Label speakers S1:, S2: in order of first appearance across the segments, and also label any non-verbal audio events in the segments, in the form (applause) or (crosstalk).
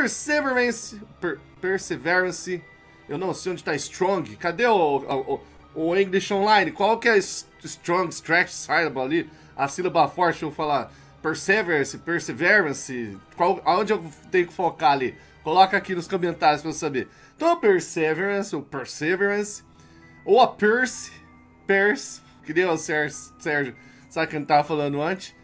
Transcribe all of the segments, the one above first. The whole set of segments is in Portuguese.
S1: Perseverance. Per, Perseverance. Eu não sei onde tá Strong. Cadê o, o, o English Online? Qual que é Strong, Stretch, sílaba ali? A sílaba forte, eu vou falar. Perseverance, Perseverance. Qual, aonde eu tenho que focar ali? Coloca aqui nos comentários pra eu saber. Então, Perseverance, ou Perseverance, ou a Perse, Perse, que deu, o Sérgio, Sérgio sabe que eu tava falando antes.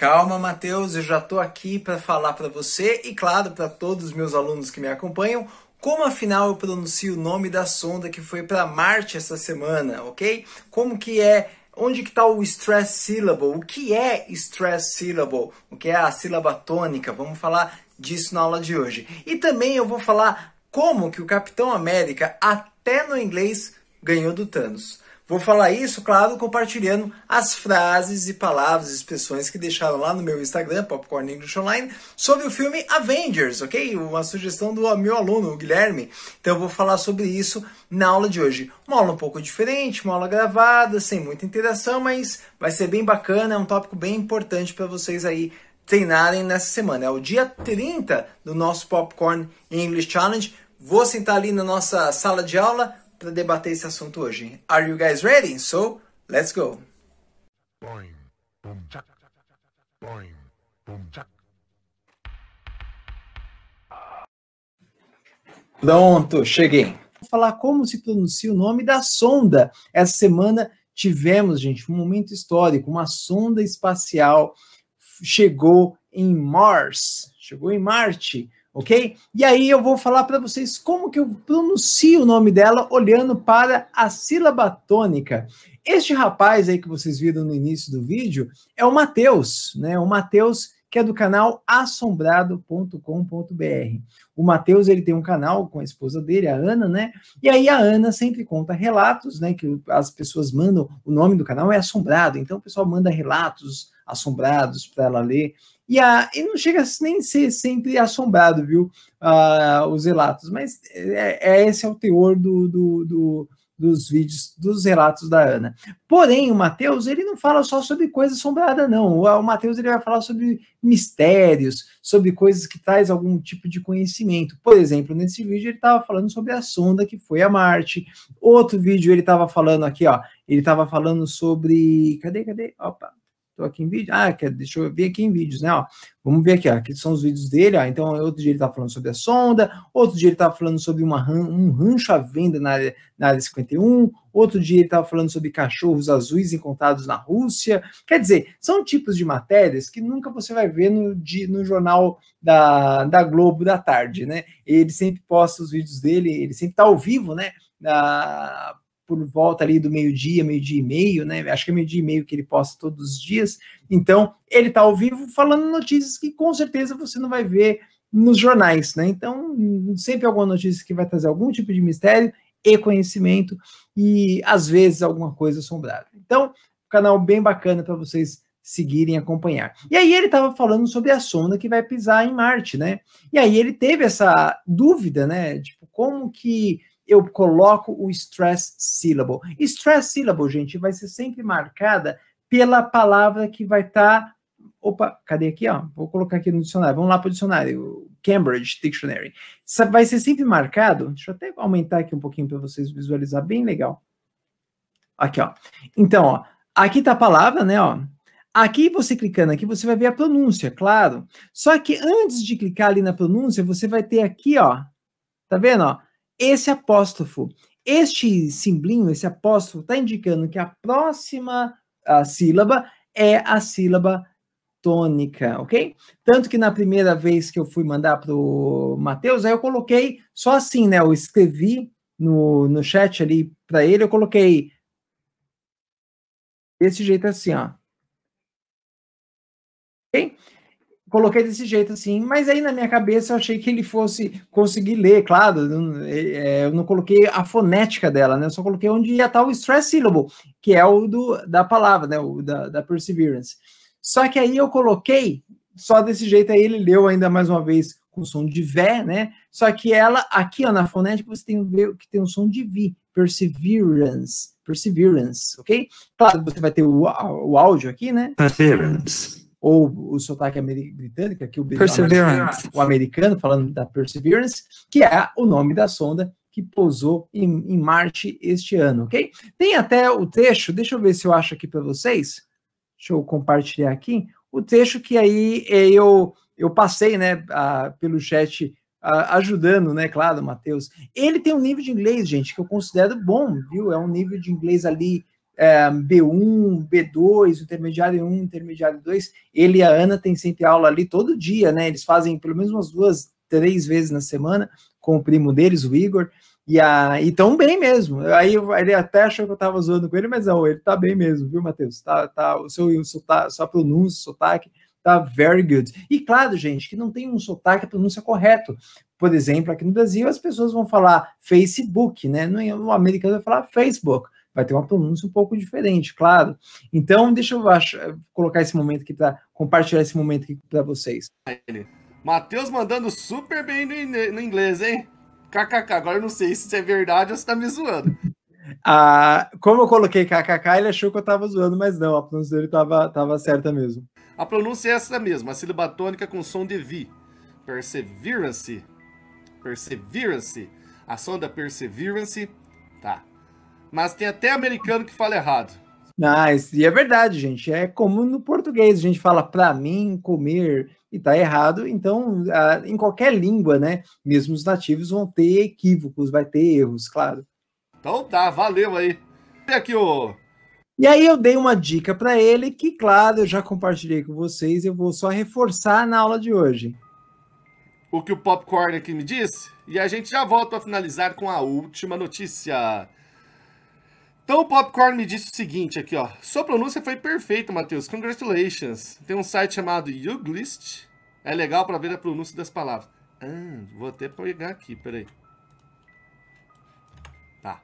S1: Calma, Matheus, eu já estou aqui para falar para você e, claro,
S2: para todos os meus alunos que me acompanham, como afinal eu pronuncio o nome da sonda que foi para Marte essa semana, ok? Como que é onde que está o stress syllable? O que é stress syllable? O que é a sílaba tônica? Vamos falar disso na aula de hoje. E também eu vou falar como que o Capitão América, até no inglês, ganhou do Thanos. Vou falar isso, claro, compartilhando as frases e palavras, expressões que deixaram lá no meu Instagram, Popcorn English Online, sobre o filme Avengers, ok? Uma sugestão do meu aluno, o Guilherme. Então eu vou falar sobre isso na aula de hoje. Uma aula um pouco diferente, uma aula gravada, sem muita interação, mas vai ser bem bacana, é um tópico bem importante para vocês aí treinarem nessa semana. É o dia 30 do nosso Popcorn English Challenge. Vou sentar ali na nossa sala de aula, para debater esse assunto hoje. Are you guys ready? So, let's go! Pronto, cheguei. Vou falar como se pronuncia o nome da sonda. Essa semana tivemos, gente, um momento histórico. Uma sonda espacial chegou em Mars, chegou em Marte ok? E aí eu vou falar para vocês como que eu pronuncio o nome dela olhando para a sílaba tônica. Este rapaz aí que vocês viram no início do vídeo é o Matheus, né? O Matheus que é do canal assombrado.com.br. O Matheus, ele tem um canal com a esposa dele, a Ana, né? E aí a Ana sempre conta relatos, né, que as pessoas mandam, o nome do canal é Assombrado, então o pessoal manda relatos assombrados para ela ler e, a, e não chega nem a ser sempre assombrado, viu? os relatos. Mas é, é, esse é o teor do, do, do dos vídeos, dos relatos da Ana. Porém, o Mateus, ele não fala só sobre coisa assombrada, não. O Mateus, ele vai falar sobre mistérios, sobre coisas que traz algum tipo de conhecimento. Por exemplo, nesse vídeo ele estava falando sobre a sonda que foi a Marte. Outro vídeo ele estava falando aqui, ó, ele estava falando sobre... Cadê, cadê? Opa, Estou aqui em vídeo. Ah, quer, deixa eu ver aqui em vídeos, né? Ó, vamos ver aqui, ó, aqui são os vídeos dele. Ó, então, outro dia ele está falando sobre a sonda, outro dia ele está falando sobre uma, um rancho à venda na área, na área 51, outro dia ele estava falando sobre cachorros azuis encontrados na Rússia. Quer dizer, são tipos de matérias que nunca você vai ver no, de, no jornal da, da Globo da tarde, né? Ele sempre posta os vídeos dele, ele sempre está ao vivo, né? por volta ali do meio-dia, meio-dia e meio, né? Acho que é meio-dia e meio que ele posta todos os dias. Então, ele está ao vivo falando notícias que com certeza você não vai ver nos jornais, né? Então, sempre alguma notícia que vai trazer algum tipo de mistério e conhecimento e às vezes alguma coisa assombrada. Então, canal bem bacana para vocês seguirem acompanhar. E aí ele estava falando sobre a sonda que vai pisar em Marte, né? E aí ele teve essa dúvida, né? Tipo, como que eu coloco o stress syllable. Stress syllable, gente, vai ser sempre marcada pela palavra que vai estar. Tá... Opa, cadê aqui? Ó? Vou colocar aqui no dicionário. Vamos lá para o dicionário. Cambridge Dictionary. Vai ser sempre marcado. Deixa eu até aumentar aqui um pouquinho para vocês visualizar bem legal. Aqui, ó. Então, ó, aqui tá a palavra, né? Ó. Aqui você clicando aqui, você vai ver a pronúncia, claro. Só que antes de clicar ali na pronúncia, você vai ter aqui, ó. Tá vendo? Ó, esse apóstrofo. Este simblinho, esse apóstrofo, está indicando que a próxima a sílaba é a sílaba tônica, ok? Tanto que na primeira vez que eu fui mandar para o Matheus, aí eu coloquei só assim, né? Eu escrevi no, no chat ali para ele, eu coloquei desse jeito assim, ó. Ok? coloquei desse jeito assim, mas aí na minha cabeça eu achei que ele fosse conseguir ler, claro, é, é, eu não coloquei a fonética dela, né? Eu só coloquei onde ia estar o stress syllable, que é o do, da palavra, né? O da, da perseverance. Só que aí eu coloquei só desse jeito, aí ele leu ainda mais uma vez com som de vé, né? Só que ela, aqui ó, na fonética, você tem que tem um som de vi, perseverance, perseverance, ok? Claro, você vai ter o, o áudio aqui, né? Perseverance ou o sotaque britânico, que o, o americano falando da Perseverance, que é o nome da sonda que pousou em, em Marte este ano, ok? Tem até o texto. deixa eu ver se eu acho aqui para vocês, deixa eu compartilhar aqui, o texto que aí é, eu, eu passei, né, a, pelo chat ajudando, né, claro, Matheus. Ele tem um nível de inglês, gente, que eu considero bom, viu? É um nível de inglês ali é, B1, B2, intermediário 1, intermediário 2. Ele e a Ana têm sempre aula ali todo dia, né? Eles fazem pelo menos umas duas, três vezes na semana com o primo deles, o Igor. E, a, e tão bem mesmo. Aí ele até achou que eu tava zoando com ele, mas não, ele tá bem mesmo, viu, Matheus? Tá, tá, o seu sotaque, sua pronúncia, sotaque, tá very good. E claro, gente, que não tem um sotaque, pronúncia correto. Por exemplo, aqui no Brasil as pessoas vão falar Facebook, né? No, é, americano vai falar Facebook vai ter uma pronúncia um pouco diferente, claro. Então, deixa eu colocar esse momento aqui para tá, compartilhar esse momento aqui para vocês.
S1: Matheus mandando super bem no inglês, hein? KKK. Agora eu não sei se isso é verdade ou se tá me zoando.
S2: Ah, como eu coloquei KKK, ele achou que eu tava zoando, mas não, a pronúncia dele tava, tava certa mesmo.
S1: A pronúncia é essa mesmo, a sílaba tônica com som de vi. Perseverance. Perseverance. A sonda perseverance. Tá mas tem até americano que fala errado.
S2: Ah, e é verdade, gente. É comum no português. A gente fala para mim, comer, e tá errado. Então, a, em qualquer língua, né? Mesmo os nativos vão ter equívocos, vai ter erros, claro.
S1: Então tá, valeu aí. aqui o.
S2: E aí eu dei uma dica para ele que, claro, eu já compartilhei com vocês, eu vou só reforçar na aula de hoje.
S1: O que o Popcorn aqui me disse? E a gente já volta para finalizar com a última notícia. Então o Popcorn me disse o seguinte aqui, ó. Sua pronúncia foi perfeita, Matheus. Congratulations. Tem um site chamado Youglist. É legal para ver a pronúncia das palavras. Ah, vou até pegar aqui, peraí. Tá.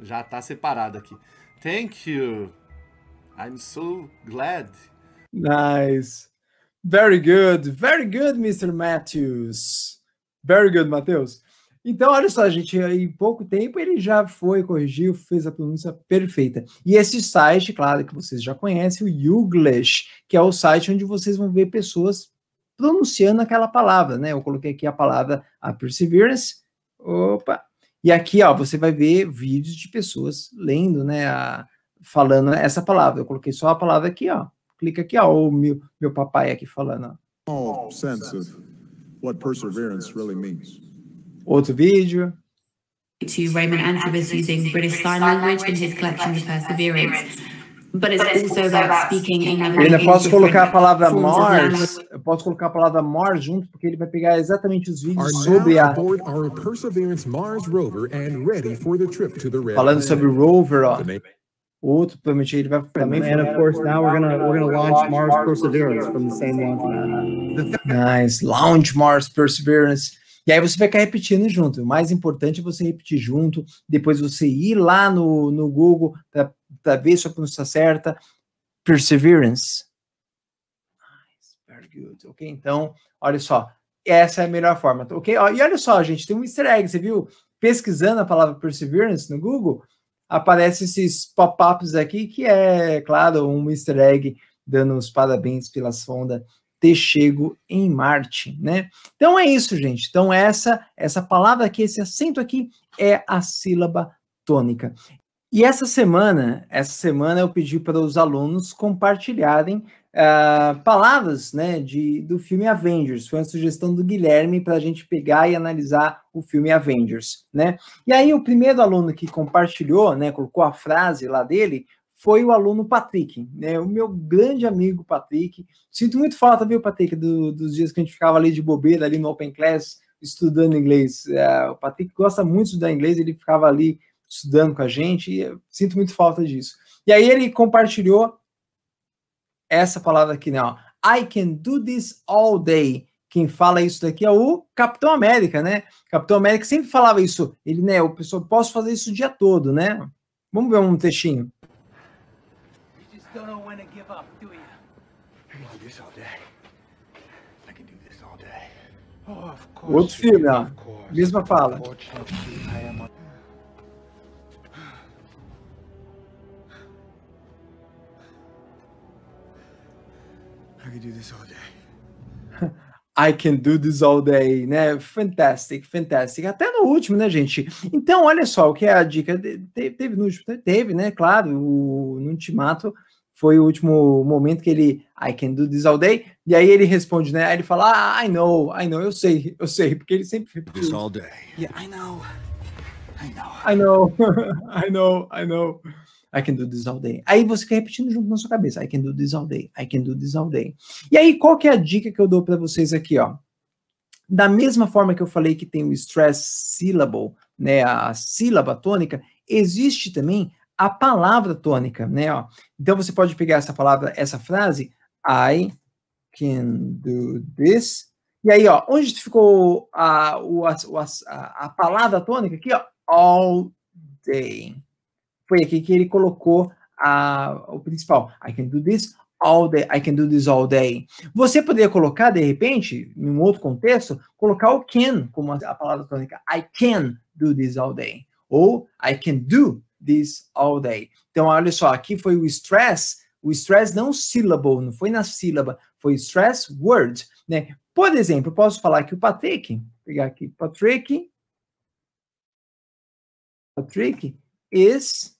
S1: Já tá separado aqui. Thank you. I'm so glad.
S2: Nice. Very good. Very good, Mr. Matthews. Very good, Matheus. Então, olha só, gente, em pouco tempo ele já foi, corrigiu, fez a pronúncia perfeita. E esse site, claro, que vocês já conhecem, o YouGlish, que é o site onde vocês vão ver pessoas pronunciando aquela palavra, né? Eu coloquei aqui a palavra a perseverance. Opa! E aqui, ó, você vai ver vídeos de pessoas lendo, né, a, falando essa palavra. Eu coloquei só a palavra aqui, ó. Clica aqui, ó, o meu, meu papai aqui falando. Ó. All sense of what perseverance really means. Outro vídeo. To Raymond and Abbas using British Sign Language in his collection The Perseverance. But it's also about speaking in Ainda posso colocar a palavra Mars, eu posso colocar a palavra Mars junto, porque ele vai pegar exatamente os
S1: vídeos sobre a... Our Perseverance Mars rover and ready for the trip to the red Falando sobre
S2: o rover, ó. Outro, ele vai também... And of course, now we're gonna, we're gonna launch Mars Perseverance from the same launch. Nice, launch Mars Perseverance. E aí você vai ficar repetindo junto. O mais importante é você repetir junto, depois você ir lá no, no Google para ver se a pronúncia tá certa. Perseverance. Nice, very good. Ok, então, olha só. Essa é a melhor forma, tá, ok? E olha só, gente, tem um easter egg, você viu? Pesquisando a palavra perseverance no Google, aparecem esses pop-ups aqui, que é, claro, um easter egg dando os parabéns pela sonda ter chego em Marte, né? Então é isso, gente. Então essa essa palavra aqui, esse acento aqui é a sílaba tônica. E essa semana, essa semana eu pedi para os alunos compartilharem uh, palavras, né, de, do filme Avengers. Foi uma sugestão do Guilherme para a gente pegar e analisar o filme Avengers, né? E aí o primeiro aluno que compartilhou, né, colocou a frase lá dele foi o aluno Patrick, né? O meu grande amigo Patrick. Sinto muito falta, viu, Patrick, do, dos dias que a gente ficava ali de bobeira, ali no Open Class, estudando inglês. É, o Patrick gosta muito de estudar inglês, ele ficava ali estudando com a gente, e sinto muito falta disso. E aí ele compartilhou essa palavra aqui, né? Ó, I can do this all day. Quem fala isso daqui é o Capitão América, né? Capitão América sempre falava isso. Ele, né? O pessoal, posso fazer isso o dia todo, né? Vamos ver um textinho. Don't know when to give up, do you? I can do this all day. I can do
S1: this all day. Oh, of
S2: course. Outro filme, ó. Mesma fala. (sighs) I can do this all day. (laughs) I can do this all day, né? Fantastic, fantastic. Até no último, né, gente? Então, olha só o que é a dica. Teve, teve no último, teve, né? Claro, o, no Ultimato foi o último momento que ele I can do this all day, e aí ele responde, né? Aí ele fala, ah, I know, I know, eu sei, eu sei, porque ele sempre This all day. Yeah, é, I know. I know. I know. (laughs) I know, I know. I can do this all day. Aí você fica repetindo junto na sua cabeça. I can do this all day. I can do this all day. E aí, qual que é a dica que eu dou para vocês aqui, ó? Da mesma forma que eu falei que tem o stress syllable, né, a sílaba tônica, existe também a palavra tônica, né? Ó. Então você pode pegar essa palavra, essa frase, I can do this. E aí, ó, onde ficou a, a, a palavra tônica aqui, ó? All day. Foi aqui que ele colocou a, o principal. I can do this all day. I can do this all day. Você poderia colocar, de repente, em um outro contexto, colocar o can como a palavra tônica. I can do this all day. Ou I can do this all day. Então, olha só, aqui foi o stress, o stress não syllable, não foi na sílaba, foi stress word, né? Por exemplo, posso falar que o Patrick, vou pegar aqui, Patrick, Patrick is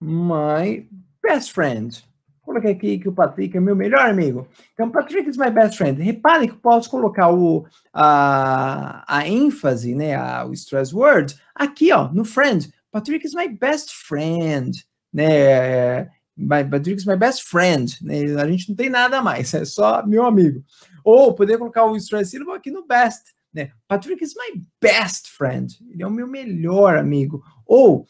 S2: my best friend. Coloquei aqui que o Patrick é meu melhor amigo. Então, Patrick is my best friend. Reparem que posso colocar o, a, a ênfase, né, a, o stress word, aqui, ó, no friend, Patrick is my best friend, né? My, é, é, Patrick is my best friend, né? A gente não tem nada mais, é só meu amigo. Ou poder colocar o stress sílaba aqui no best, né? Patrick is my best friend, ele é o meu melhor amigo. Ou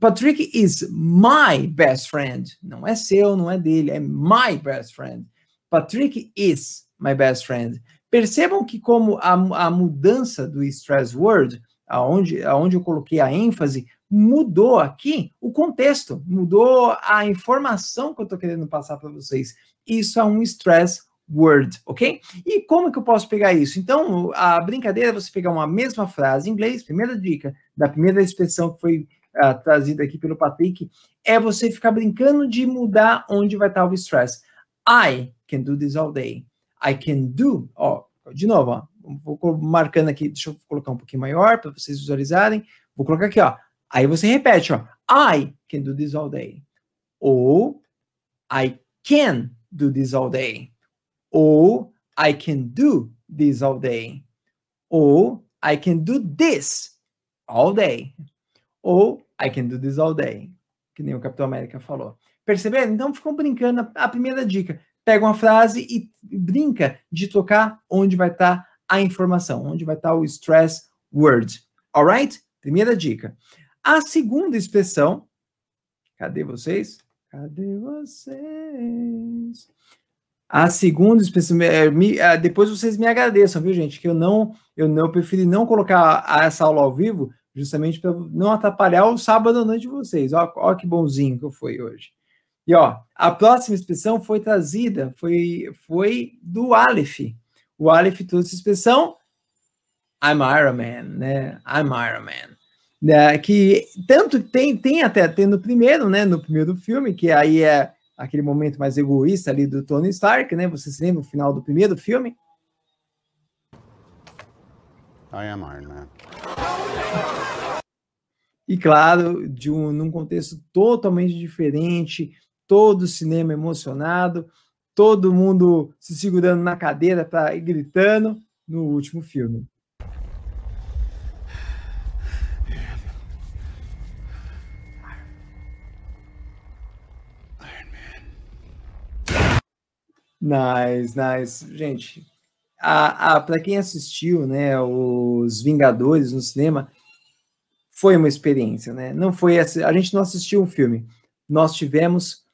S2: Patrick is my best friend, não é seu, não é dele, é my best friend. Patrick is my best friend. Percebam que como a, a mudança do stress word, aonde, aonde eu coloquei a ênfase, mudou aqui o contexto, mudou a informação que eu estou querendo passar para vocês. Isso é um stress word, ok? E como que eu posso pegar isso? Então, a brincadeira é você pegar uma mesma frase em inglês, primeira dica da primeira expressão que foi uh, trazida aqui pelo Patrick, é você ficar brincando de mudar onde vai estar o stress. I can do this all day. I can do, ó, de novo, ó, vou marcando aqui, deixa eu colocar um pouquinho maior para vocês visualizarem. Vou colocar aqui, ó, Aí você repete, ó. I can do this all day. Ou I can do this all day. Ou I can do this all day. Ou I can do this all day. Ou I can do this all day. Que nem o Capitão América falou. Perceberam? Então ficam brincando. A primeira dica: pega uma frase e brinca de tocar onde vai estar tá a informação, onde vai estar tá o stress word. Alright? Primeira dica. A segunda inspeção, cadê vocês? Cadê vocês? A segunda inspeção, é, é, depois vocês me agradeçam, viu, gente? Que eu não, eu não, eu não colocar essa aula ao vivo, justamente para não atrapalhar o sábado à noite de vocês. Ó, ó que bonzinho que eu fui hoje. E ó, a próxima inspeção foi trazida, foi, foi do Aleph. O Aleph trouxe a inspeção I'm Iron Man, né? I'm Iron Man né, que tanto tem, tem até tem no primeiro, né, no primeiro filme, que aí é aquele momento mais egoísta ali do Tony Stark, né? Você se lembra o final do primeiro filme?
S1: I am Iron Man.
S2: E claro, de um, num contexto totalmente diferente, todo o cinema emocionado, todo mundo se segurando na cadeira pra, e gritando no último filme. Nice, nice. Gente, a, a para quem assistiu, né, os Vingadores no cinema, foi uma experiência, né? Não foi essa, a gente não assistiu um filme, nós tivemos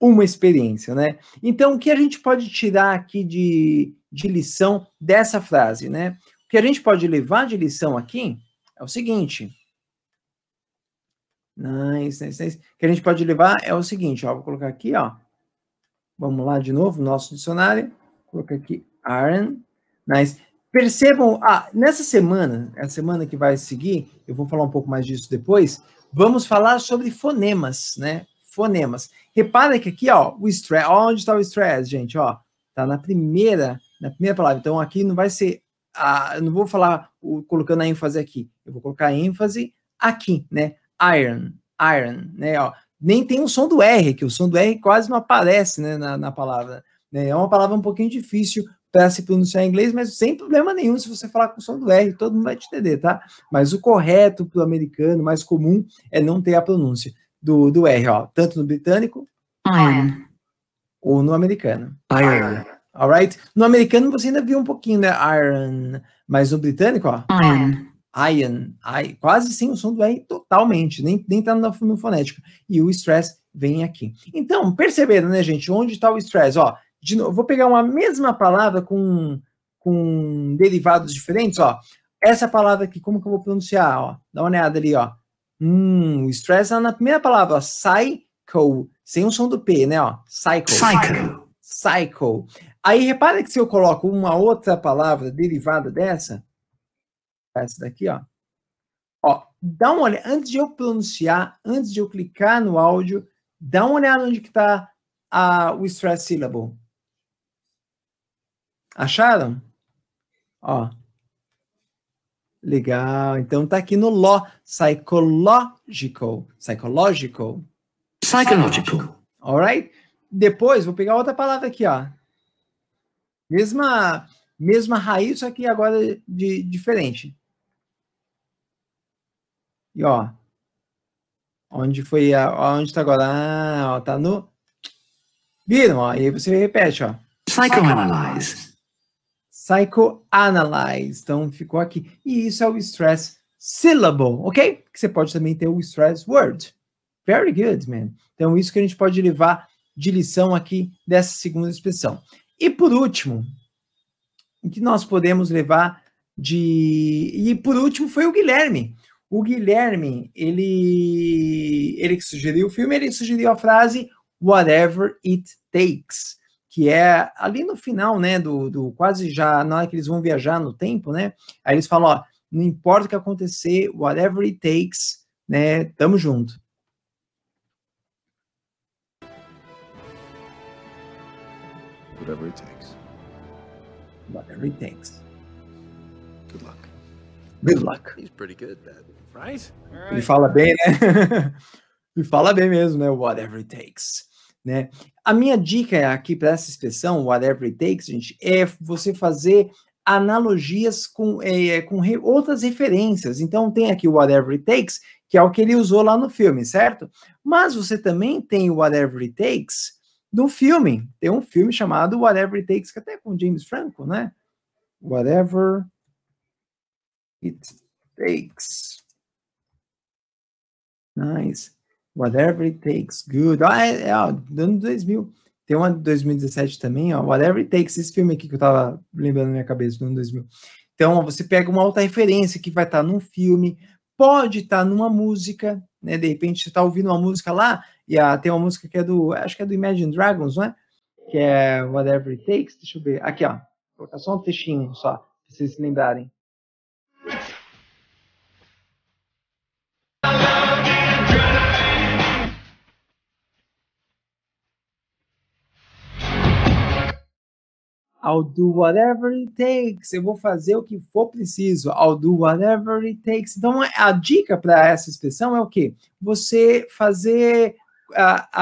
S2: uma experiência, né? Então, o que a gente pode tirar aqui de, de lição dessa frase, né? O que a gente pode levar de lição aqui é o seguinte. Nice, nice, nice. O que a gente pode levar é o seguinte, ó, vou colocar aqui, ó. Vamos lá de novo, nosso dicionário. Coloca aqui iron. Mas Percebam, ah, nessa semana, é a semana que vai seguir, eu vou falar um pouco mais disso depois, vamos falar sobre fonemas, né? Fonemas. Repara que aqui, ó, o stress, onde está o stress, gente, ó, tá na primeira, na primeira palavra. Então aqui não vai ser, ah, eu não vou falar o, colocando a ênfase aqui, eu vou colocar a ênfase aqui, né? Iron, iron, né? Ó, nem tem o som do R, que o som do R quase não aparece né, na, na palavra. Né? É uma palavra um pouquinho difícil para se pronunciar em inglês, mas sem problema nenhum se você falar com o som do R, todo mundo vai te entender, tá? Mas o correto para o americano, mais comum, é não ter a pronúncia do, do R, ó, tanto no britânico Iron. ou no americano. Iron. Alright? No americano você ainda viu um pouquinho, né? Iron. Mas no britânico, ó. Iron. Ian, I, quase sem o som do I totalmente, nem, nem tá no, no fonético. E o stress vem aqui. Então, perceberam, né, gente, onde está o stress? Ó, de novo, vou pegar uma mesma palavra com, com derivados diferentes, ó. Essa palavra aqui, como que eu vou pronunciar, ó? Dá uma olhada ali, ó. Hum, o stress é na primeira palavra, ó, sem o som do P, né, ó. cycle cycle cycle Aí repara que se eu coloco uma outra palavra derivada dessa, essa daqui, ó. Ó, dá uma olhada, antes de eu pronunciar, antes de eu clicar no áudio, dá uma olhada onde que tá a, o stress syllable. Acharam? Ó. Legal. Então tá aqui no lo, psychological, psychological. Psychological. Alright? Depois vou pegar outra palavra aqui, ó. Mesma mesma raiz, só que agora de, diferente. E ó, onde foi, a, onde tá agora? Ah, ó, tá no... Viram, ó, e aí você repete, ó. Psychoanalyze. Psychoanalyze. Então, ficou aqui. E isso é o stress syllable, ok? Que você pode também ter o stress word. Very good, man. Então, isso que a gente pode levar de lição aqui dessa segunda expressão. E por último, o que nós podemos levar de. E por último foi o Guilherme. O Guilherme, ele, ele que sugeriu o filme, ele sugeriu a frase Whatever It Takes, que é ali no final, né, do, do quase já, na hora que eles vão viajar no tempo, né, aí eles falam, ó, não importa o que acontecer, whatever it takes, né, tamo junto. Whatever it takes. Whatever it takes. Good luck.
S1: He's pretty good, right? Right. Ele fala bem, né?
S2: (laughs) e fala bem mesmo, né? Whatever it takes. Né? A minha dica aqui para essa expressão, whatever it takes, gente, é você fazer analogias com, é, é com re, outras referências. Então, tem aqui o whatever it takes, que é o que ele usou lá no filme, certo? Mas você também tem o whatever it takes no filme. Tem um filme chamado Whatever It Takes, que até é com James Franco, né? Whatever it takes. Nice. Whatever it takes. Good. Ah, é, é ó, dando 2000. Tem uma de 2017 também, ó. Whatever it takes. Esse filme aqui que eu tava lembrando na minha cabeça, do ano 2000. Então, você pega uma outra referência que vai estar tá num filme, pode estar tá numa música, né? De repente você tá ouvindo uma música lá, e a, ah, tem uma música que é do. Acho que é do Imagine Dragons, não é? Que é Whatever It Takes. Deixa eu ver. Aqui, ó. Vou colocar só um textinho só, pra vocês se lembrarem. I'll do whatever it takes. Eu vou fazer o que for preciso. I'll do whatever it takes. Então, a dica para essa expressão é o quê? Você fazer uh,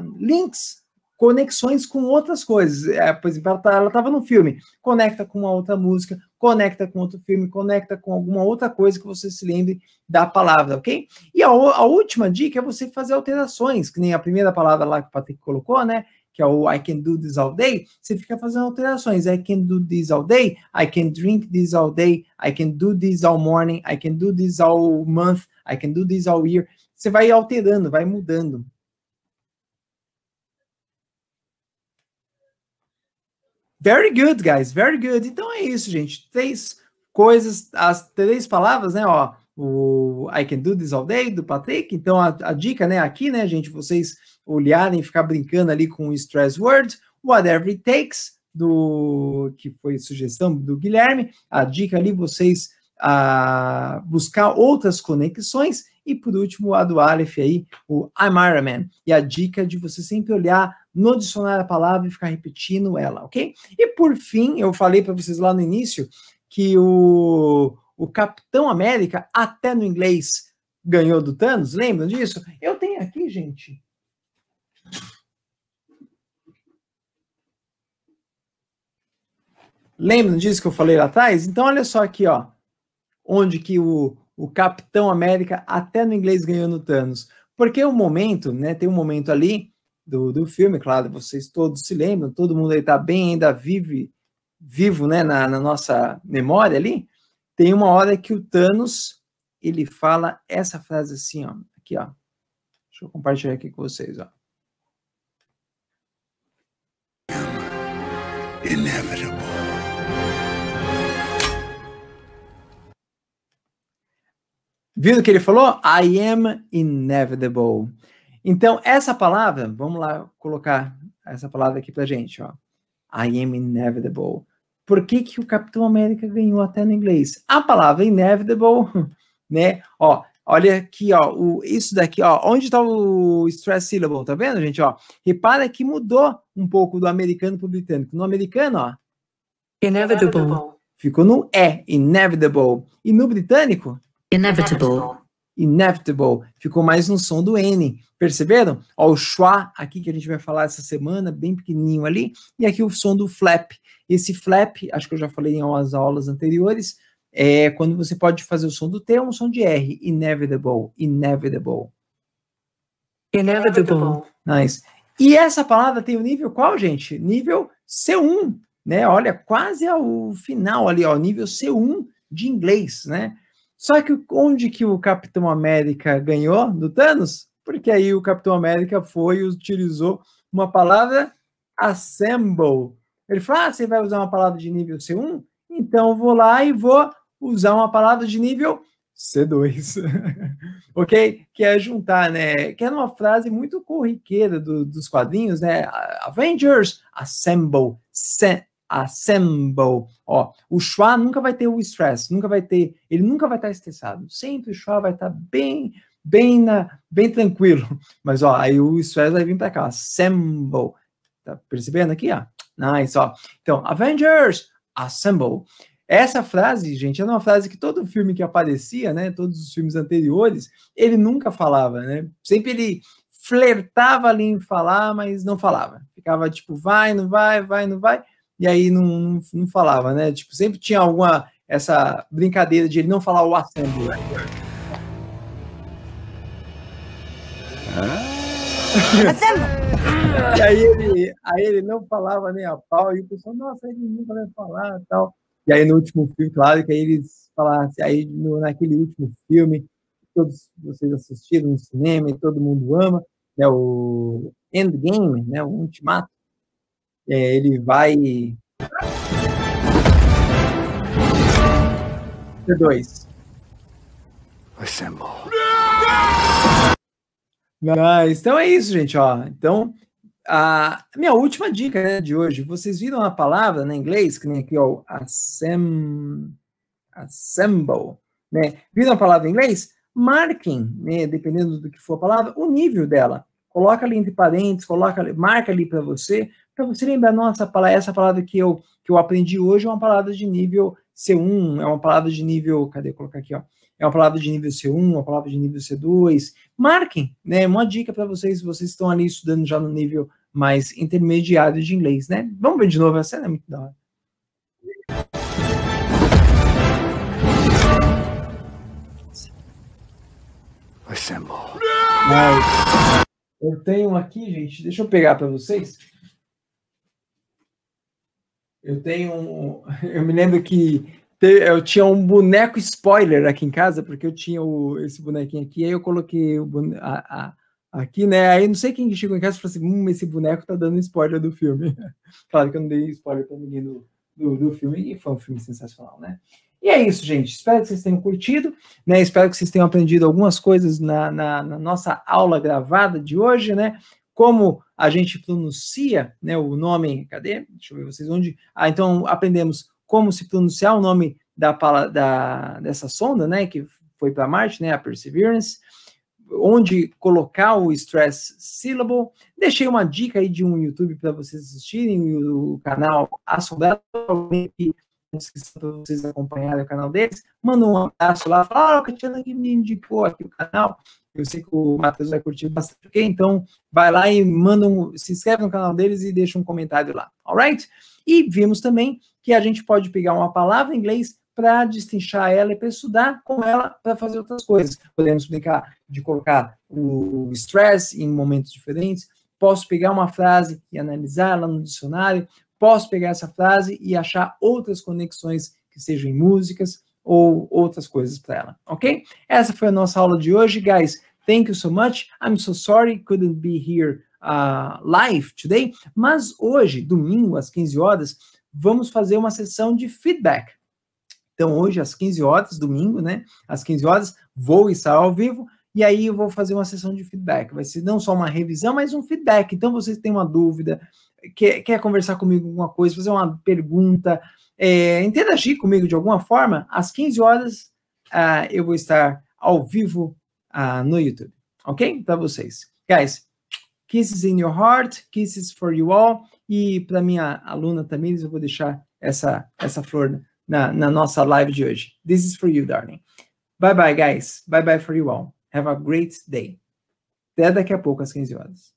S2: uh, links, conexões com outras coisas. É, por exemplo, ela tá, estava no filme. Conecta com uma outra música, conecta com outro filme, conecta com alguma outra coisa que você se lembre da palavra, ok? E a, a última dica é você fazer alterações, que nem a primeira palavra lá que o Patrick colocou, né? que é o I can do this all day, você fica fazendo alterações. I can do this all day, I can drink this all day, I can do this all morning, I can do this all month, I can do this all year. Você vai alterando, vai mudando. Very good, guys. Very good. Então é isso, gente. Três coisas, as três palavras, né? Ó, o I can do this all day do Patrick. Então a, a dica, né? Aqui, né, gente, vocês olharem, ficar brincando ali com o Stress Words, Whatever It Takes, do que foi sugestão do Guilherme, a dica ali vocês a buscar outras conexões e por último a do Aleph aí, o I'm Iron Man, e a dica de você sempre olhar no dicionário a palavra e ficar repetindo ela, ok? E por fim, eu falei para vocês lá no início que o, o Capitão América, até no inglês, ganhou do Thanos, lembram disso? Eu tenho aqui, gente, Lembram disso que eu falei lá atrás? Então, olha só aqui, ó. Onde que o, o Capitão América, até no inglês, ganhou no Thanos. Porque o é um momento, né? Tem um momento ali do, do filme, claro, vocês todos se lembram, todo mundo aí tá bem, ainda vive, vivo, né? Na, na nossa memória ali. Tem uma hora que o Thanos, ele fala essa frase assim, ó. Aqui, ó. Deixa eu compartilhar aqui com vocês, ó. inevitable. Viu o que ele falou? I am inevitable. Então, essa palavra, vamos lá colocar essa palavra aqui pra gente, ó. I am inevitable. Por que, que o Capitão América ganhou até no inglês? A palavra inevitable, (laughs) né? Ó, Olha aqui, ó, o, isso daqui, ó, onde está o stress syllable, tá vendo, gente, ó? Repara que mudou um pouco do americano para o britânico. No americano, ó, inevitable. Ficou no é, inevitable. E no britânico, inevitable. Inevitable. Ficou mais no som do N. Perceberam? Ó, o schwa aqui que a gente vai falar essa semana, bem pequenininho ali, e aqui o som do flap. Esse flap, acho que eu já falei em umas aulas anteriores, é quando você pode fazer o som do T ou é um som de R. Inevitable, inevitable. Inevitable. Nice. E essa palavra tem o um nível qual, gente? Nível C1, né? Olha, quase ao final ali, ó, nível C1 de inglês, né? Só que onde que o Capitão América ganhou do Thanos? Porque aí o Capitão América foi e utilizou uma palavra assemble. Ele falou: ah, você vai usar uma palavra de nível C1? Então vou lá e vou usar uma palavra de nível C2, (laughs) ok? Que é juntar, né? Que é uma frase muito corriqueira do, dos quadrinhos, né? Avengers, assemble, assemble. Ó, o Schwa nunca vai ter o stress, nunca vai ter, ele nunca vai estar estressado. Sempre o Schwa vai estar bem, bem na, bem tranquilo. (laughs) Mas ó, aí o stress vai vir para cá, assemble. Tá percebendo aqui, ó? Nice, ó. Então, Avengers, assemble. Essa frase, gente, era é uma frase que todo filme que aparecia, né, todos os filmes anteriores, ele nunca falava, né? Sempre ele flertava ali em falar, mas não falava. Ficava tipo, vai, não vai, vai, não vai, e aí não, não, não falava, né? Tipo, sempre tinha alguma essa brincadeira de ele não falar o assembly.
S1: (laughs)
S2: e aí ele, aí ele não falava nem a pau, e o pessoal, nossa, ele nunca vai falar tal. E aí no último filme, claro, que aí eles falassem, aí no, naquele último filme, todos vocês assistiram no cinema e todo mundo ama, né, o Endgame, né, o Ultimato, é, ele vai... dois 2 Assemble. Mas, então é isso, gente, ó. Então, a minha última dica né, de hoje, vocês viram a palavra na né, inglês, que nem aqui, ó, assem, assemble, né? Viram a palavra em inglês? Marquem, né, dependendo do que for a palavra, o nível dela. Coloca ali entre parênteses, coloca, marca ali para você, para você lembrar, nossa, essa palavra que eu, que eu aprendi hoje é uma palavra de nível C1, é uma palavra de nível, cadê, colocar aqui, ó, é uma palavra de nível C1, uma palavra de nível C2. Marquem, né? Uma dica para vocês, vocês estão ali estudando já no nível mais intermediário de inglês, né? Vamos ver de novo, a cena é muito da hora. Assemble. Mas eu tenho aqui, gente, deixa eu pegar para vocês. Eu tenho, eu me lembro que eu tinha um boneco spoiler aqui em casa, porque eu tinha o, esse bonequinho aqui, aí eu coloquei o boneco, a, a, aqui, né? Aí não sei quem chegou em casa e falou assim: hum, esse boneco tá dando spoiler do filme. (laughs) claro que eu não dei spoiler pra ninguém do, do, do, filme, e foi um filme sensacional, né? E é isso, gente. Espero que vocês tenham curtido, né? Espero que vocês tenham aprendido algumas coisas na, na, na nossa aula gravada de hoje, né? Como a gente pronuncia né, o nome, cadê? Deixa eu ver vocês onde. Ah, então aprendemos como se pronunciar o nome da, da dessa sonda, né, que foi para Marte, né, a Perseverance, onde colocar o stress syllable. Deixei uma dica aí de um YouTube para vocês assistirem, o canal Assombrado, para vocês acompanharem o canal deles. Manda um abraço lá, fala, ah, o Catiana que me indicou aqui o canal. Eu sei que o Matheus vai curtir bastante, então vai lá e manda um, se inscreve no canal deles e deixa um comentário lá, alright? E vimos também que a gente pode pegar uma palavra em inglês para destinchar ela e para estudar com ela para fazer outras coisas. Podemos explicar de colocar o stress em momentos diferentes. Posso pegar uma frase e analisar ela no dicionário. Posso pegar essa frase e achar outras conexões que sejam em músicas ou outras coisas para ela, ok? Essa foi a nossa aula de hoje, guys. Thank you so much. I'm so sorry couldn't be here uh, live today, mas hoje, domingo, às 15 horas, vamos fazer uma sessão de feedback. Então, hoje, às 15 horas, domingo, né? Às 15 horas, vou estar ao vivo. E aí eu vou fazer uma sessão de feedback. Vai ser não só uma revisão, mas um feedback. Então, vocês têm uma dúvida, quer, quer conversar comigo alguma coisa, fazer uma pergunta, é, interagir comigo de alguma forma, às 15 horas uh, eu vou estar ao vivo uh, no YouTube. Ok? Para vocês. Guys, Kisses in Your Heart, Kisses for You All, e para minha aluna também, eu vou deixar essa, essa flor na, na nossa live de hoje. This is for you, darling. Bye bye, guys. Bye bye for you all. Have a great day. Até daqui a pouco, às 15 horas.